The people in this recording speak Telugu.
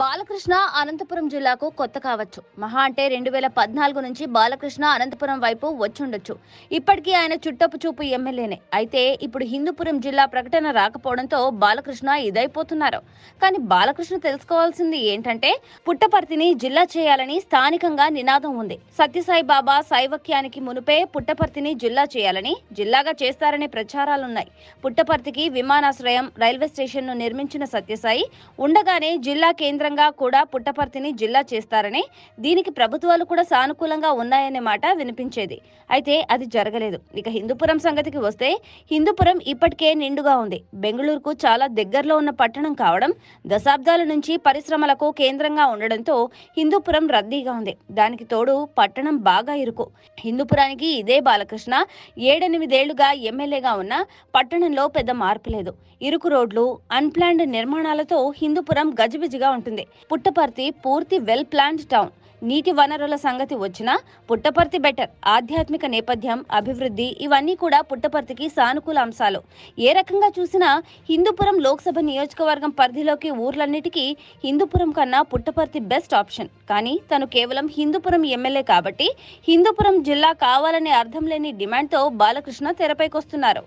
బాలకృష్ణ అనంతపురం జిల్లాకు కొత్త కావచ్చు మహా అంటే రెండు వేల పద్నాలుగు నుంచి బాలకృష్ణ అనంతపురం వైపు వచ్చుండొచ్చు ఇప్పటికీ ఆయన చుట్టపు చూపు ఎమ్మెల్యేనే అయితే ఇప్పుడు హిందూపురం జిల్లా ప్రకటన రాకపోవడంతో బాలకృష్ణ ఇదైపోతున్నారు కానీ బాలకృష్ణ తెలుసుకోవాల్సింది ఏంటంటే పుట్టపర్తిని జిల్లా చేయాలని స్థానికంగా నినాదం ఉంది సత్యసాయి బాబా సైవక్యానికి మునుపే పుట్టపర్తిని జిల్లా చేయాలని జిల్లాగా చేస్తారనే ప్రచారాలున్నాయి పుట్టపర్తికి విమానాశ్రయం రైల్వే స్టేషన్ను నిర్మించిన సత్యసాయి ఉండగానే జిల్లా కేంద్ర కేంద్రంగా కూడా పుట్టపర్తిని జిల్లా చేస్తారని దీనికి ప్రభుత్వాలు కూడా సానుకూలంగా ఉన్నాయనే మాట వినిపించేది అయితే అది జరగలేదు ఇక హిందూపురం సంగతికి వస్తే హిందూపురం ఇప్పటికే నిండుగా ఉంది బెంగళూరుకు చాలా దగ్గరలో ఉన్న పట్టణం కావడం దశాబ్దాల నుంచి పరిశ్రమలకు కేంద్రంగా ఉండడంతో హిందూపురం రద్దీగా ఉంది దానికి తోడు పట్టణం బాగా ఇరుకు హిందూపురానికి ఇదే బాలకృష్ణ ఏడెనిమిదేళ్లుగా ఎమ్మెల్యేగా ఉన్న పట్టణంలో పెద్ద మార్పు లేదు ఇరుకు రోడ్లు అన్ప్లాన్డ్ నిర్మాణాలతో హిందూపురం గజిబిజిగా ఉంటుంది చేస్తుంది పుట్టపర్తి పూర్తి వెల్ ప్లాన్డ్ టౌన్ నీటి వనరుల సంగతి వచ్చినా పుట్టపర్తి బెటర్ ఆధ్యాత్మిక నేపథ్యం అభివృద్ధి ఇవన్నీ కూడా పుట్టపర్తికి సానుకూల అంశాలు ఏ రకంగా చూసినా హిందూపురం లోక్సభ నియోజకవర్గం పరిధిలోకి ఊర్లన్నిటికీ హిందూపురం కన్నా పుట్టపర్తి బెస్ట్ ఆప్షన్ కానీ తను కేవలం హిందూపురం ఎమ్మెల్యే కాబట్టి హిందూపురం జిల్లా కావాలనే అర్థం లేని డిమాండ్తో బాలకృష్ణ తెరపైకొస్తున్నారు